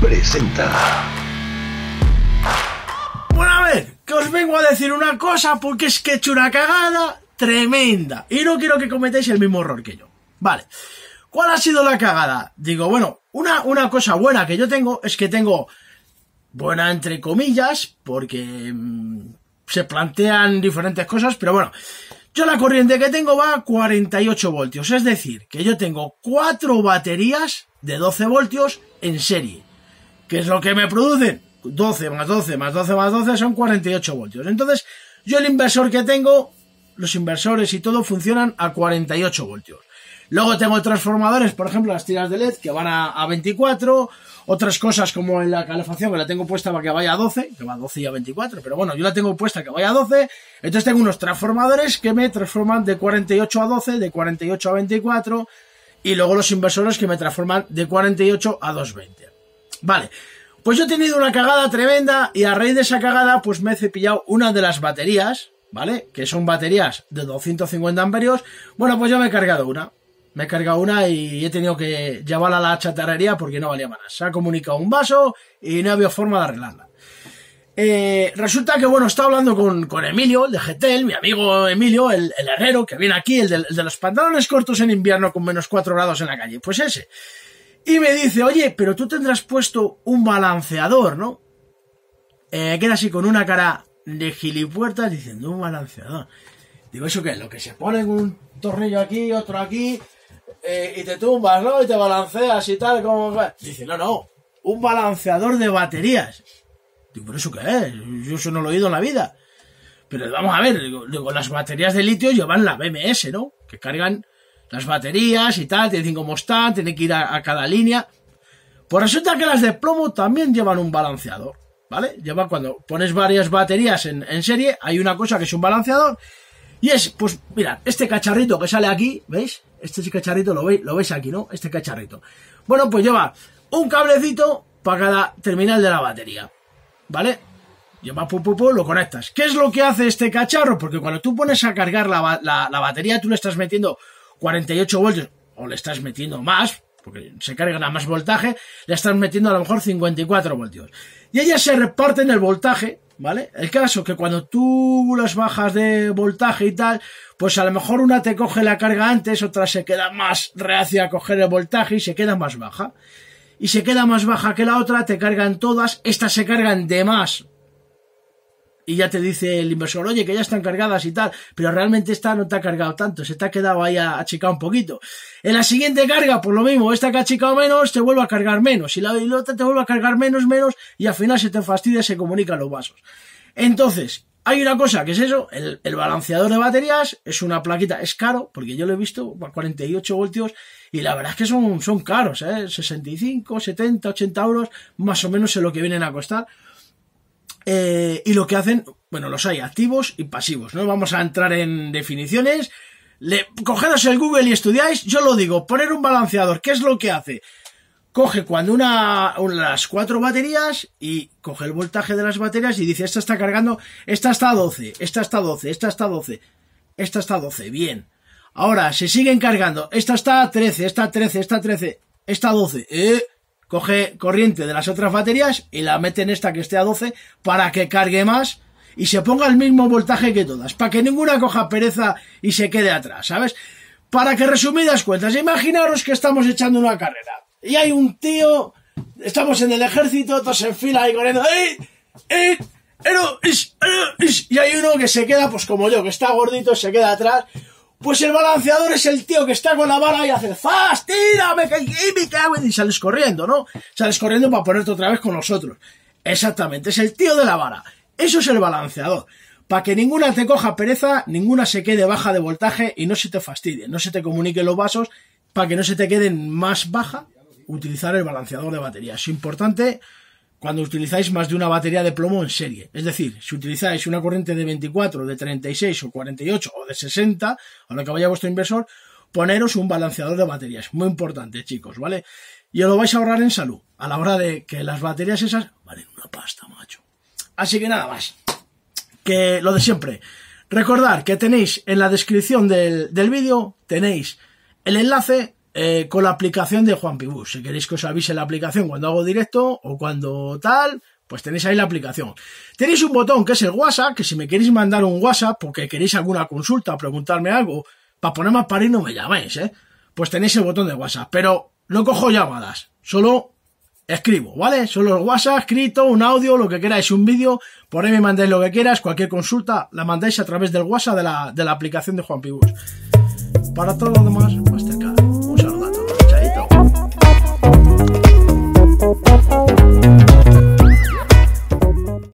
presenta. Bueno, a ver, que os vengo a decir una cosa porque es que he hecho una cagada tremenda. Y no quiero que cometáis el mismo error que yo. Vale. ¿Cuál ha sido la cagada? Digo, bueno, una, una cosa buena que yo tengo es que tengo. Buena entre comillas, porque. Mm, se plantean diferentes cosas, pero bueno. Yo la corriente que tengo va a 48 voltios, es decir, que yo tengo cuatro baterías de 12 voltios en serie, que es lo que me producen 12 más 12 más 12 más 12 son 48 voltios. Entonces, yo el inversor que tengo, los inversores y todo funcionan a 48 voltios. Luego tengo transformadores, por ejemplo, las tiras de LED que van a, a 24 otras cosas como en la calefacción, que la tengo puesta para que vaya a 12, que va a 12 y a 24, pero bueno, yo la tengo puesta que vaya a 12, entonces tengo unos transformadores que me transforman de 48 a 12, de 48 a 24, y luego los inversores que me transforman de 48 a 220. Vale, pues yo he tenido una cagada tremenda y a raíz de esa cagada pues me he cepillado una de las baterías, ¿vale? Que son baterías de 250 amperios. Bueno, pues yo me he cargado una. Me he cargado una y he tenido que llevarla a la chatarrería porque no valía más. Se ha comunicado un vaso y no había forma de arreglarla. Eh, resulta que, bueno, estaba hablando con, con, Emilio, el de Getel, mi amigo Emilio, el, herrero, que viene aquí, el de, los pantalones cortos en invierno con menos 4 grados en la calle. Pues ese. Y me dice, oye, pero tú tendrás puesto un balanceador, ¿no? Eh, queda así con una cara de gilipuertas diciendo un balanceador. Digo, ¿eso qué es? Lo que se pone un tornillo aquí, otro aquí, y te tumbas, ¿no? Y te balanceas y tal, como... Dice, no, no, un balanceador de baterías. Digo, ¿por eso qué es? Yo eso no lo he oído en la vida. Pero vamos a ver, digo, las baterías de litio llevan la BMS, ¿no? Que cargan las baterías y tal, tienen como están, tienen que ir a, cada línea. Pues resulta que las de plomo también llevan un balanceador, ¿vale? Lleva cuando pones varias baterías en, en, serie, hay una cosa que es un balanceador. Y es, pues mira, este cacharrito que sale aquí, ¿veis? Este cacharrito lo veis, lo veis aquí, ¿no? Este cacharrito. Bueno, pues lleva un cablecito para cada terminal de la batería. ¿Vale? Lleva, pum, lo conectas. ¿Qué es lo que hace este cacharro? Porque cuando tú pones a cargar la, la batería, tú le estás metiendo 48 voltios, o le estás metiendo más, porque se cargan a más voltaje, le estás metiendo a lo mejor 54 voltios. Y ellas se reparten el voltaje ¿vale? El caso que cuando tú las bajas de voltaje y tal, pues a lo mejor una te coge la carga antes, otra se queda más reacia a coger el voltaje y se queda más baja. Y se queda más baja que la otra, te cargan todas, estas se cargan de más y ya te dice el inversor, oye, que ya están cargadas y tal, pero realmente esta no te ha cargado tanto, se te ha quedado ahí achicado un poquito. En la siguiente carga, por pues lo mismo, esta que ha achicado menos, te vuelve a cargar menos, y la, y la otra te vuelve a cargar menos, menos, y al final se te fastidia y se comunican los vasos. Entonces, hay una cosa que es eso, el, balanceador de baterías es una plaquita, es caro, porque yo lo he visto, 48 voltios, y la verdad es que son, son caros, ¿eh? 65, 70, 80 euros, más o menos es lo que vienen a costar. Eh, y lo que hacen, bueno, los hay activos y pasivos, ¿no? Vamos a entrar en definiciones. Le, cogeros el Google y estudiáis. Yo lo digo, poner un balanceador, ¿qué es lo que hace? Coge cuando una, las cuatro baterías y coge el voltaje de las baterías y dice, esta está cargando, esta está a 12, esta está a 12, esta está a 12, esta está a 12, bien. Ahora, se siguen cargando, esta está a 13, esta a 13, esta a 13, esta a 12, eh coge corriente de las otras baterías y la mete en esta que esté a 12 para que cargue más y se ponga el mismo voltaje que todas, para que ninguna coja pereza y se quede atrás, ¿sabes? Para que resumidas cuentas, imaginaros que estamos echando una carrera y hay un tío, estamos en el ejército, todos en fila y corriendo, y hay uno que se queda, pues como yo, que está gordito, se queda atrás, pues el balanceador es el tío que está con la vara y hace ¡Fast! ¡Tírame! Que, y me Y sales corriendo, ¿no? Sales corriendo para ponerte otra vez con nosotros. Exactamente, es el tío de la vara. Eso es el balanceador. Para que ninguna te coja pereza, ninguna se quede baja de voltaje y no se te fastidie, no se te comuniquen los vasos, para que no se te queden más baja, utilizar el balanceador de batería. Es importante cuando utilizáis más de una batería de plomo en serie. Es decir, si utilizáis una corriente de 24, de 36 o 48 o de 60, a lo que vaya vuestro inversor, poneros un balanceador de baterías. Muy importante, chicos, ¿vale? Y os lo vais a ahorrar en salud, a la hora de que las baterías esas valen una pasta, macho. Así que nada más. Que lo de siempre. Recordad que tenéis en la descripción del, del vídeo, tenéis el enlace eh, con la aplicación de Juan Pibús, Si queréis que os avise la aplicación cuando hago directo o cuando tal, pues tenéis ahí la aplicación. Tenéis un botón que es el WhatsApp, que si me queréis mandar un WhatsApp porque queréis alguna consulta preguntarme algo, para ponerme a parir no me llaméis, ¿eh? Pues tenéis el botón de WhatsApp, pero no cojo llamadas, solo escribo, ¿vale? Solo el WhatsApp, escrito, un audio, lo que queráis, un vídeo, por ahí me mandéis lo que quieras cualquier consulta la mandáis a través del WhatsApp de la, aplicación de Juan Pibus. Para todo lo demás, Mastercard.